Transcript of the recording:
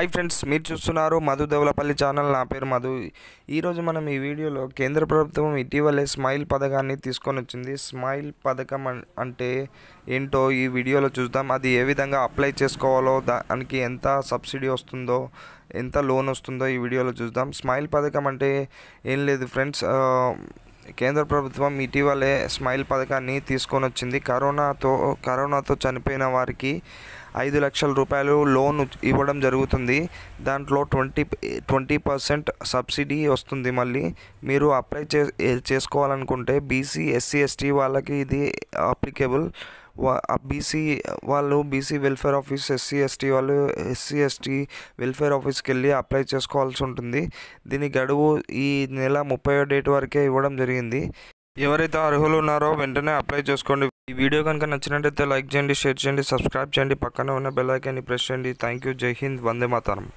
hi friends మీరు చూస్తున్నారు Madhu Devulapalli channel నా పేరు మధు ఈరోజు మనం ఈ వీడియోలో కేంద్ర ప్రభుత్వం ఇటీవలే స్మైల్ పథకాన్ని తీసుకొని వచ్చింది స్మైల్ పథకం అంటే ఏంటో ఈ వీడియోలో చూద్దాం అది ఏ విధంగా అప్లై చేసుకోవాలో దానికి ఎంత సబ్సిడీ వస్తుందో ఎంత లోన్ వస్తుందో ఈ వీడియోలో చూద్దాం స్మైల్ పథకం అంటే ఏం లేదు ఫ్రెండ్స్ కేంద్ర ప్రభుత్వం ఇటీవలే స్మైల్ పథకాన్ని తీసుకొని వచ్చింది కరోనాతో కరోనాతో చనిపోయిన వారికి ఐదు లక్షల రూపాయలు లోన్ ఇవ్వడం జరుగుతుంది దాంట్లో ట్వంటీ ట్వంటీ పర్సెంట్ సబ్సిడీ వస్తుంది మళ్ళీ మీరు అప్లై చే చేసుకోవాలనుకుంటే బీసీ ఎస్సీ ఎస్టీ వాళ్ళకి ఇది అప్లికేబుల్ బీసీ వాళ్ళు BC welfare office SC ST వాళ్ళు ఎస్సీ ఎస్టీ వెల్ఫేర్ ఆఫీస్కి వెళ్ళి అప్లై చేసుకోవాల్సి ఉంటుంది దీని గడువు ఈ నెల ముప్పై డేట్ వరకే ఇవ్వడం జరిగింది ఎవరైతే అర్హులు ఉన్నారో వెంటనే అప్లై చేసుకోండి ఈ వీడియో కనుక నచ్చినట్టయితే లైక్ చేయండి షేర్ చేయండి సబ్స్క్రైబ్ చేయండి పక్కన ఉన్న బెల్ ఐకాన్ని ప్రెస్ చేయండి థ్యాంక్ యూ జై హింద్ వందే మాతరం